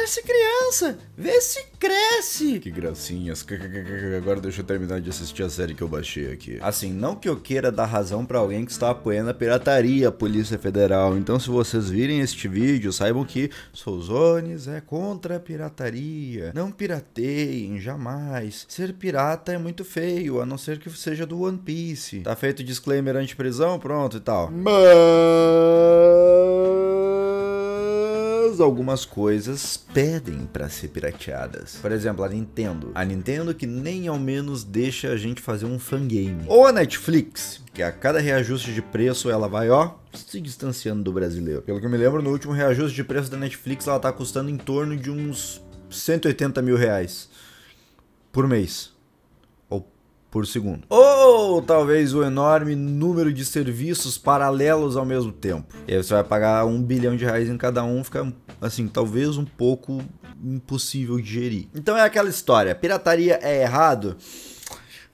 Parece criança. Vê se cresce. Que gracinhas. Agora deixa eu terminar de assistir a série que eu baixei aqui. Assim, não que eu queira dar razão para alguém que está apoiando a pirataria, a Polícia Federal. Então, se vocês virem este vídeo, saibam que Souzones é contra a pirataria. Não pirateiem, jamais. Ser pirata é muito feio, a não ser que seja do One Piece. Tá feito disclaimer anti-prisão? Pronto e tal. Mas algumas coisas pedem para ser pirateadas. Por exemplo, a Nintendo. A Nintendo que nem ao menos deixa a gente fazer um fangame. Ou a Netflix, que a cada reajuste de preço ela vai, ó, se distanciando do brasileiro. Pelo que eu me lembro, no último reajuste de preço da Netflix ela tá custando em torno de uns 180 mil reais por mês por segundo. Ou talvez o enorme número de serviços paralelos ao mesmo tempo. E aí você vai pagar um bilhão de reais em cada um, fica assim, talvez um pouco impossível de gerir. Então é aquela história, pirataria é errado?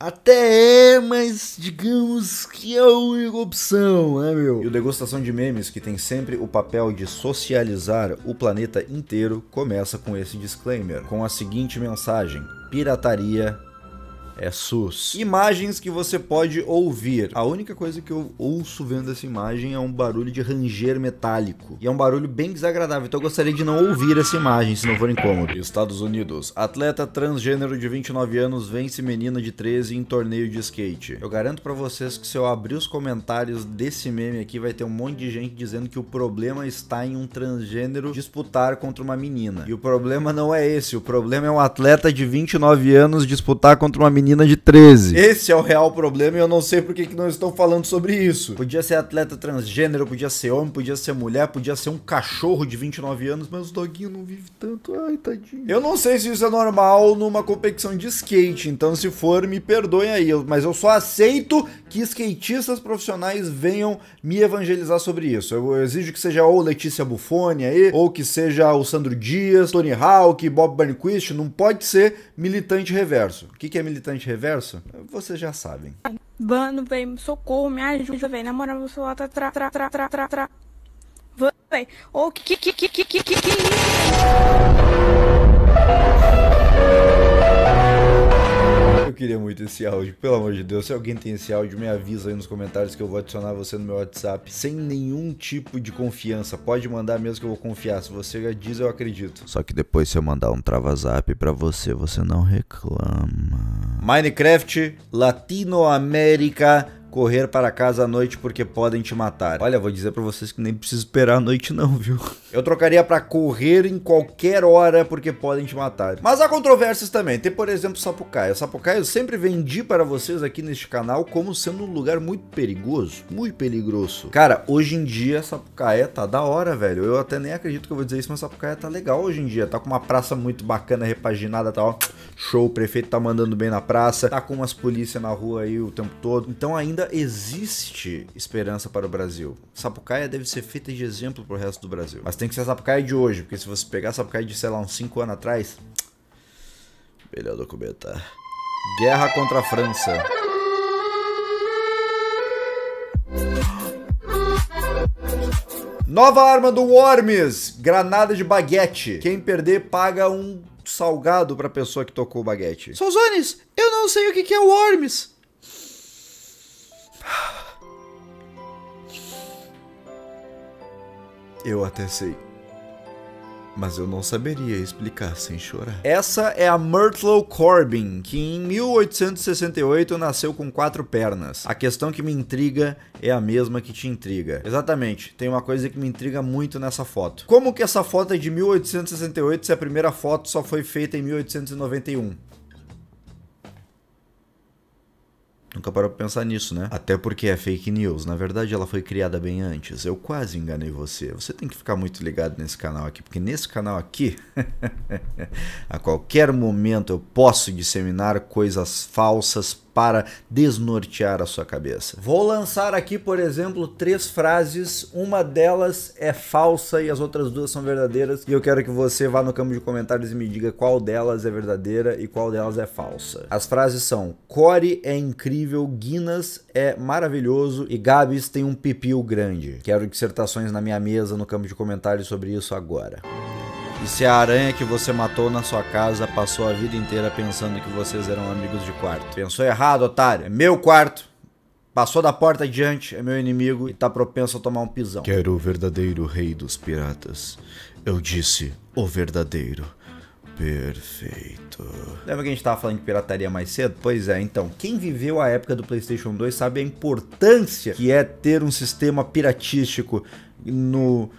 Até é, mas digamos que é a única opção, né, meu? E o Degustação de Memes, que tem sempre o papel de socializar o planeta inteiro, começa com esse disclaimer, com a seguinte mensagem: pirataria é SUS. Imagens que você pode ouvir. A única coisa que eu ouço vendo essa imagem é um barulho de ranger metálico. E é um barulho bem desagradável, então eu gostaria de não ouvir essa imagem, se não for incômodo. Estados Unidos. Atleta transgênero de 29 anos vence menina de 13 em torneio de skate. Eu garanto para vocês que se eu abrir os comentários desse meme aqui, vai ter um monte de gente dizendo que o problema está em um transgênero disputar contra uma menina. E o problema não é esse, o problema é um atleta de 29 anos disputar contra uma menina menina de 13. Esse é o real problema e eu não sei por que não estão falando sobre isso. Podia ser atleta transgênero, podia ser homem, podia ser mulher, podia ser um cachorro de 29 anos, mas os doguinhos não vivem tanto. Ai, tadinho. Eu não sei se isso é normal numa competição de skate, então se for, me perdoem aí, mas eu só aceito que skatistas profissionais venham me evangelizar sobre isso. Eu, exijo que seja ou Letícia Buffoni aí, ou que seja o Sandro Dias, Tony Hawk, Bob Burnquist, não pode ser militante reverso. O que é militante instante reverso? Vocês já sabem. Mano, vem socorro, me ajuda, vem Na moral, meu tá tra, tra, tra, tra, tra, tra. vem ô, oh, que, que, que, que, que, que, que Eu queria muito esse áudio, pelo amor de Deus. Se alguém tem esse áudio, me avisa aí nos comentários que eu vou adicionar você no meu WhatsApp. Sem nenhum tipo de confiança. Pode mandar mesmo que eu vou confiar. Se você já diz, eu acredito. Só que depois, se eu mandar um travazap pra você, você não reclama. Minecraft Latinoamérica correr para casa à noite porque podem te matar. Olha, vou dizer para vocês que nem preciso esperar a noite não, viu? Eu trocaria para correr em qualquer hora porque podem te matar. Mas há controvérsias também. Tem, por exemplo, Sapucaia. Sapucaia eu sempre vendi para vocês aqui neste canal como sendo um lugar muito perigoso, muito perigoso. Cara, hoje em dia Sapucaia tá da hora, velho. Eu até nem acredito que eu vou dizer isso, mas Sapucaia tá legal hoje em dia. Tá com uma praça muito bacana, repaginada, tá ó. Show, o prefeito tá mandando bem na praça, tá com umas polícias na rua aí o tempo todo. Então ainda ainda existe esperança para o Brasil. Sapucaia deve ser feita de exemplo para o resto do Brasil. Mas tem que ser a Sapucaia de hoje, porque se você pegar a Sapucaia de, sei lá, uns 5 anos atrás... Melhor documentar. Guerra contra a França. Nova arma do Worms, granada de baguete. Quem perder paga um salgado pra pessoa que tocou o baguete. Sozones, eu não sei o que é o Worms. Eu até sei. Mas eu não saberia explicar sem chorar. Essa é a Myrtle Corbin, que em 1868 nasceu com quatro pernas. A questão que me intriga é a mesma que te intriga. Exatamente, tem uma coisa que me intriga muito nessa foto. Como que essa foto é de 1868 se a primeira foto só foi feita em 1891? nunca parou pra pensar nisso, né? Até porque é fake news. Na verdade, ela foi criada bem antes. Eu quase enganei você. Você tem que ficar muito ligado nesse canal aqui, porque nesse canal aqui, a qualquer momento eu posso disseminar coisas falsas para desnortear a sua cabeça. Vou lançar aqui, por exemplo, três frases. Uma delas é falsa e as outras duas são verdadeiras. E eu quero que você vá no campo de comentários e me diga qual delas é verdadeira e qual delas é falsa. As frases são: Core é incrível, Guinness é maravilhoso e Gabs tem um pipil grande. Quero dissertações na minha mesa no campo de comentários sobre isso agora. E se a aranha que você matou na sua casa passou a vida inteira pensando que vocês eram amigos de quarto? Pensou errado, otário. É meu quarto. Passou da porta adiante, é meu inimigo e tá propenso a tomar um pisão. Quero o verdadeiro rei dos piratas. Eu disse o verdadeiro. Perfeito. Lembra que a gente tava falando de pirataria mais cedo? Pois é, então, quem viveu a época do PlayStation 2 sabe a importância que é ter um sistema piratístico no.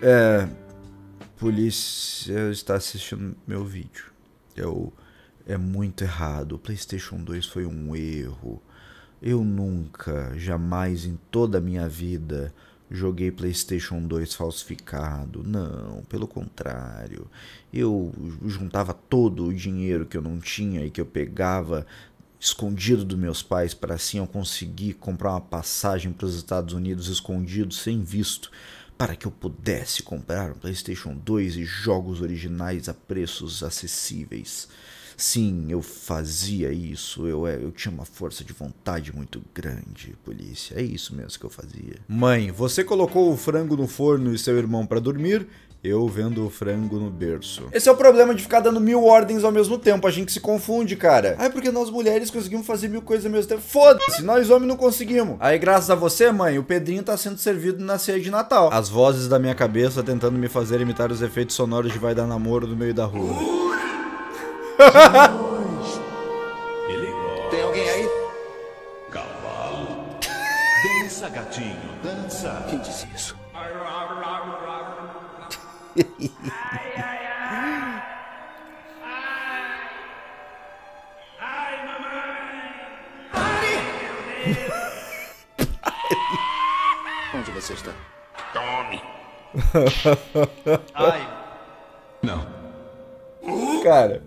É, polícia está assistindo meu vídeo. Eu, é muito errado. O PlayStation 2 foi um erro. Eu nunca, jamais em toda a minha vida joguei PlayStation 2 falsificado. Não, pelo contrário. Eu juntava todo o dinheiro que eu não tinha e que eu pegava escondido dos meus pais para assim eu conseguir comprar uma passagem para os Estados Unidos escondido, sem visto para que eu pudesse comprar um PlayStation 2 e jogos originais a preços acessíveis. Sim, eu fazia isso. Eu, é, eu tinha uma força de vontade muito grande, polícia. É isso mesmo que eu fazia. Mãe, você colocou o frango no forno e seu irmão para dormir eu vendo o frango no berço. Esse é o problema de ficar dando mil ordens ao mesmo tempo. A gente se confunde, cara. Ah, é porque nós mulheres conseguimos fazer mil coisas ao mesmo tempo. Foda-se, nós homens não conseguimos. Aí, graças a você, mãe, o Pedrinho tá sendo servido na ceia de Natal. As vozes da minha cabeça tentando me fazer imitar os efeitos sonoros de Vai Dar Namoro no meio da rua. Tem alguém aí? Cavalo. Dança, gatinho, dança. Quem disse isso? ai, ai, ai. Ai. Ai, mamãe. Pare. Onde você está? Tome. ai. Não. Uh. Cara.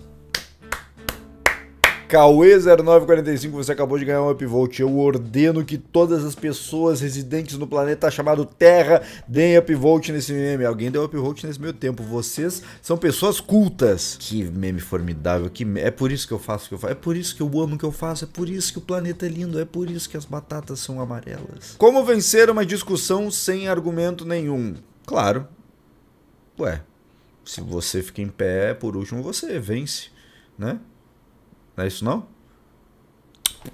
Cauê0945, você acabou de ganhar um upvote. Eu ordeno que todas as pessoas residentes no planeta chamado Terra deem upvote nesse meme. Alguém deu upvote nesse meio tempo. Vocês são pessoas cultas. Que meme formidável. Que me... É por isso que eu faço o que eu faço. É por isso que eu amo o que eu faço. É por isso que o planeta é lindo. É por isso que as batatas são amarelas. Como vencer uma discussão sem argumento nenhum? Claro. Ué, se você fica em pé, por último você vence, né? Não é isso não?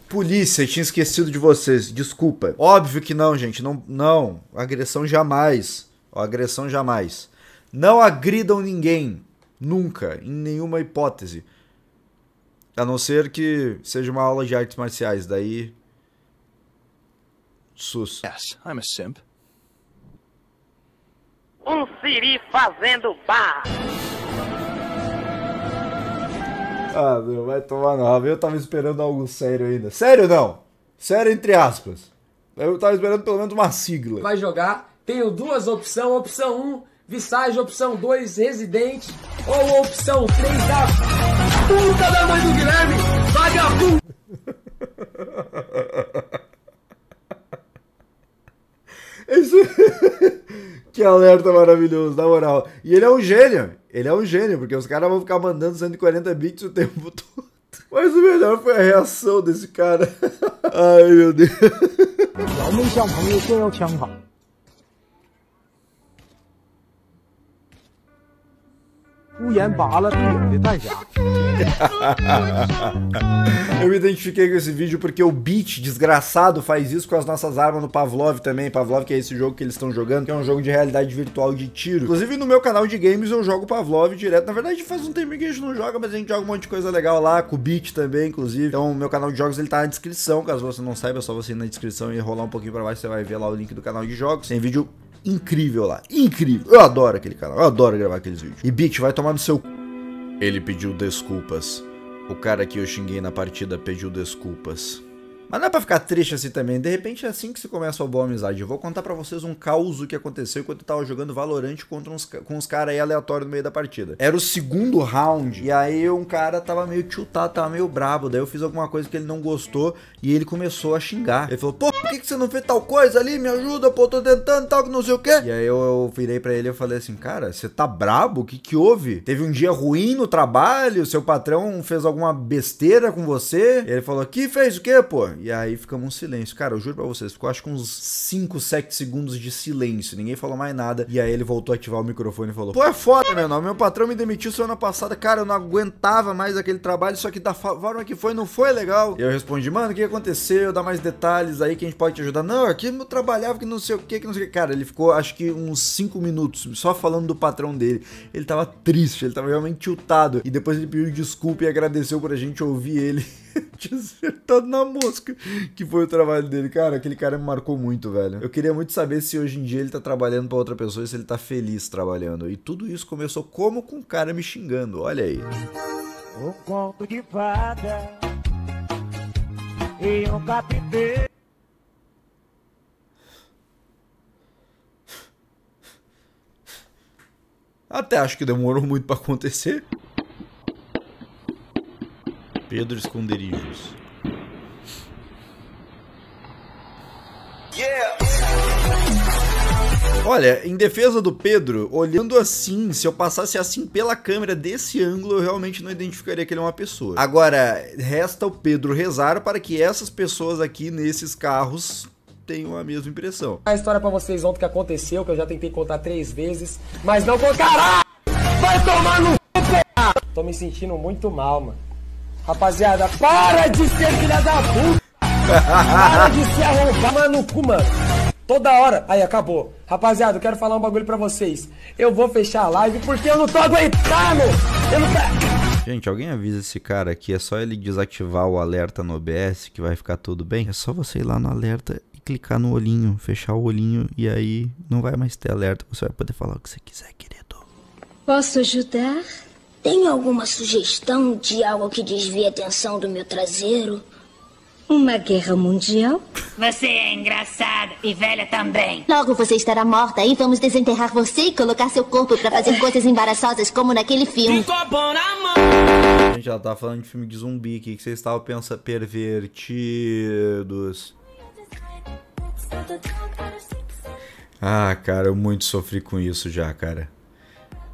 Polícia, eu tinha esquecido de vocês, desculpa. Óbvio que não, gente, não, não. Agressão jamais. agressão jamais. Não agridam ninguém, nunca, em nenhuma hipótese. A não ser que seja uma aula de artes marciais, daí sus. Yes, I'm a simp. Um siri fazendo barra. Ah, meu, vai tomar no rabo. Eu tava esperando algo sério ainda. Sério não! Sério entre aspas. Eu tava esperando pelo menos uma sigla. Vai jogar. Tenho duas opções. Opção 1, um, Visage. Opção 2, Residente. Ou opção 3, da puta da mãe do Guilherme. Vagabundo! Isso... que alerta maravilhoso, na moral. E ele é um gênio. Ele é um gênio, porque os caras vão ficar mandando 140 bits o tempo todo. Mas o melhor foi a reação desse cara. Ai, meu Deus. Eu me identifiquei com esse vídeo porque o Beat, desgraçado, faz isso com as nossas armas no Pavlov também. Pavlov, que é esse jogo que eles estão jogando, que é um jogo de realidade virtual de tiro. Inclusive, no meu canal de games eu jogo Pavlov direto. Na verdade, faz um tempo que a gente não joga, mas a gente joga um monte de coisa legal lá, com o Beat também, inclusive. Então, meu canal de jogos ele tá na descrição. Caso você não saiba, é só você ir na descrição e rolar um pouquinho pra baixo, você vai ver lá o link do canal de jogos. Tem vídeo incrível lá. Incrível. Eu adoro aquele canal, eu adoro gravar aqueles vídeos. E bitch vai tomar no seu Ele pediu desculpas. O cara que eu xinguei na partida pediu desculpas. Mas não é pra ficar triste assim também. De repente é assim que se começa uma boa amizade. Eu vou contar para vocês um caos que aconteceu enquanto eu tava jogando valorante contra uns, com uns caras aí aleatórios no meio da partida. Era o segundo round, e aí um cara tava meio chutado tava meio brabo. Daí eu fiz alguma coisa que ele não gostou e ele começou a xingar. Ele falou, pô, por que, que você não fez tal coisa ali? Me ajuda, pô, tô tentando tal, que não sei o quê. E aí eu, eu virei para ele e falei assim, cara, você tá brabo? O que que houve? Teve um dia ruim no trabalho? Seu patrão fez alguma besteira com você? E ele falou, que fez o quê, pô? E aí ficamos um silêncio. Cara, eu juro pra vocês, ficou acho que uns 5, 7 segundos de silêncio. Ninguém falou mais nada. E aí ele voltou a ativar o microfone e falou: Pô, é foda, meu nome. Meu patrão me demitiu semana passada. Cara, eu não aguentava mais aquele trabalho. Só que da forma que foi, não foi legal. E eu respondi: Mano, o que aconteceu? Dá mais detalhes aí que a gente pode te ajudar. Não, aqui eu trabalhava que não sei o que, que não sei o que. Cara, ele ficou acho que uns 5 minutos só falando do patrão dele. Ele tava triste, ele tava realmente tiltado. E depois ele pediu desculpa e agradeceu por a gente ouvir ele. tinha acertado na mosca, que foi o trabalho dele. Cara, aquele cara me marcou muito, velho. Eu queria muito saber se hoje em dia ele tá trabalhando para outra pessoa e se ele tá feliz trabalhando. E tudo isso começou como com o um cara me xingando, olha aí. Um conto de fada e um Até acho que demorou muito para acontecer. Pedro Esconderijos. Olha, em defesa do Pedro, olhando assim, se eu passasse assim pela câmera desse ângulo, eu realmente não identificaria que ele é uma pessoa. Agora, resta o Pedro rezar para que essas pessoas aqui nesses carros tenham a mesma impressão. A história para vocês ontem que aconteceu, que eu já tentei contar três vezes, mas não vou caralho! Vai tomar no Tô me sentindo muito mal, mano. Rapaziada, para de ser filha da puta! Para de se arrombar, no cu, mano. Toda hora. Aí, acabou. Rapaziada, eu quero falar um bagulho pra vocês. Eu vou fechar a live porque eu não tô aguentando! Eu não tô... Gente, alguém avisa esse cara aqui, é só ele desativar o alerta no OBS que vai ficar tudo bem? É só você ir lá no alerta e clicar no olhinho, fechar o olhinho e aí não vai mais ter alerta, você vai poder falar o que você quiser, querido. Posso ajudar? Tem alguma sugestão de algo que desvie a atenção do meu traseiro? Uma guerra mundial? Você é engraçada e velha também. Logo você estará morta e vamos desenterrar você e colocar seu corpo para fazer coisas embaraçosas como naquele filme. A gente já tá falando de filme de zumbi aqui, que vocês estavam pensando pervertidos. Ah, cara, eu muito sofri com isso já, cara.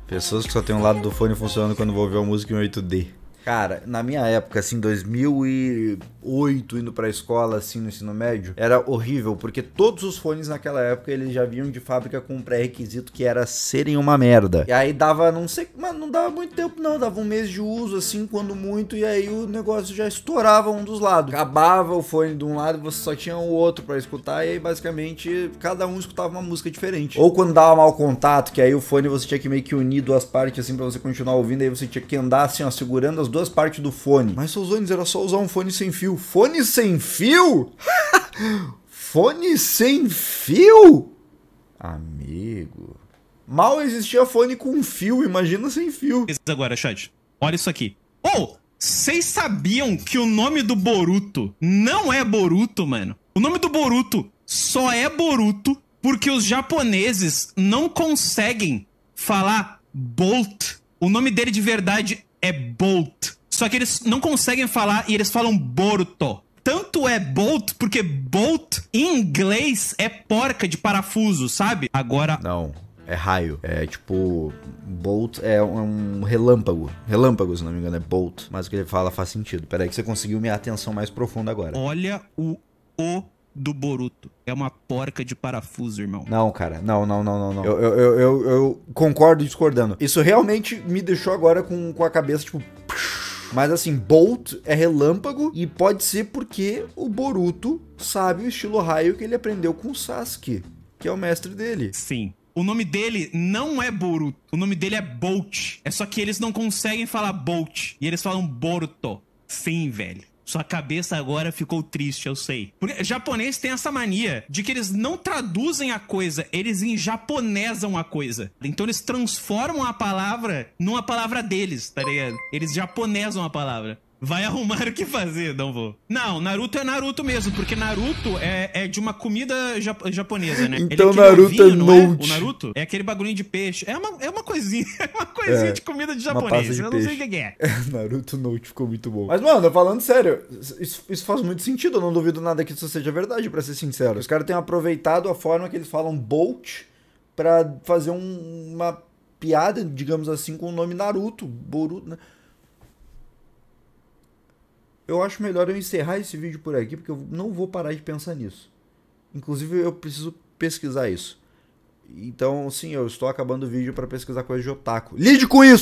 Pessoas que só tem um lado do fone funcionando quando vou ouvir a música em 8D. Cara, na minha época, assim, 2008, indo pra escola, assim, no ensino médio, era horrível, porque todos os fones naquela época, eles já vinham de fábrica com um pré-requisito que era serem uma merda. E aí dava, não sei, mas não dava muito tempo não, dava um mês de uso, assim, quando muito, e aí o negócio já estourava um dos lados. Acabava o fone de um lado, você só tinha o outro para escutar, e aí basicamente cada um escutava uma música diferente. Ou quando dava mau contato, que aí o fone você tinha que meio que unir duas partes, assim, pra você continuar ouvindo, aí você tinha que andar, assim, ó, segurando as duas partes do fone. Mas, Souzones, era só usar um fone sem fio. Fone sem fio? fone sem fio? Amigo. Mal existia fone com fio, imagina sem fio. Agora, chat, olha isso aqui. Ou, oh, vocês sabiam que o nome do Boruto não é Boruto, mano? O nome do Boruto só é Boruto porque os japoneses não conseguem falar Bolt. O nome dele de verdade é Bolt. Só que eles não conseguem falar e eles falam Borto. Tanto é Bolt, porque Bolt em inglês é porca de parafuso, sabe? Agora. Não. É raio. É tipo. Bolt é um relâmpago. Relâmpago, se não me engano, é Bolt. Mas o que ele fala faz sentido. Peraí, que você conseguiu minha atenção mais profunda agora. Olha o, o do Boruto. É uma porca de parafuso, irmão. Não, cara. Não, não, não, não, não. Eu, eu, eu, eu concordo discordando. Isso realmente me deixou agora com, com a cabeça, tipo. Mas assim, Bolt é relâmpago e pode ser porque o Boruto sabe o estilo raio que ele aprendeu com o Sasuke, que é o mestre dele. Sim. O nome dele não é Boruto. O nome dele é Bolt. É só que eles não conseguem falar Bolt. E eles falam Boruto. Sim, velho. Sua cabeça agora ficou triste, eu sei. Porque japonês tem essa mania de que eles não traduzem a coisa, eles enjaponesam a coisa. Então eles transformam a palavra numa palavra deles, tá ligado? Eles japonesam a palavra. Vai arrumar o que fazer, não vou. Não, Naruto é Naruto mesmo, porque Naruto é, é de uma comida japonesa, né? Então é Naruto vinho, é Note. É? O Naruto é aquele bagulhinho de peixe. É uma, é uma coisinha, é uma coisinha é, de comida de japonês. De eu peixe. não sei o que é. é. Naruto Note ficou muito bom. Mas, mano, falando sério, isso, isso, faz muito sentido. Eu não duvido nada que isso seja verdade, para ser sincero. Os caras têm aproveitado a forma que eles falam Bolt para fazer um, uma piada, digamos assim, com o nome Naruto, Boruto, né? eu acho melhor eu encerrar esse vídeo por aqui, porque eu não vou parar de pensar nisso. Inclusive, eu preciso pesquisar isso. Então, sim, eu estou acabando o vídeo para pesquisar coisas de otaku. Lide com isso!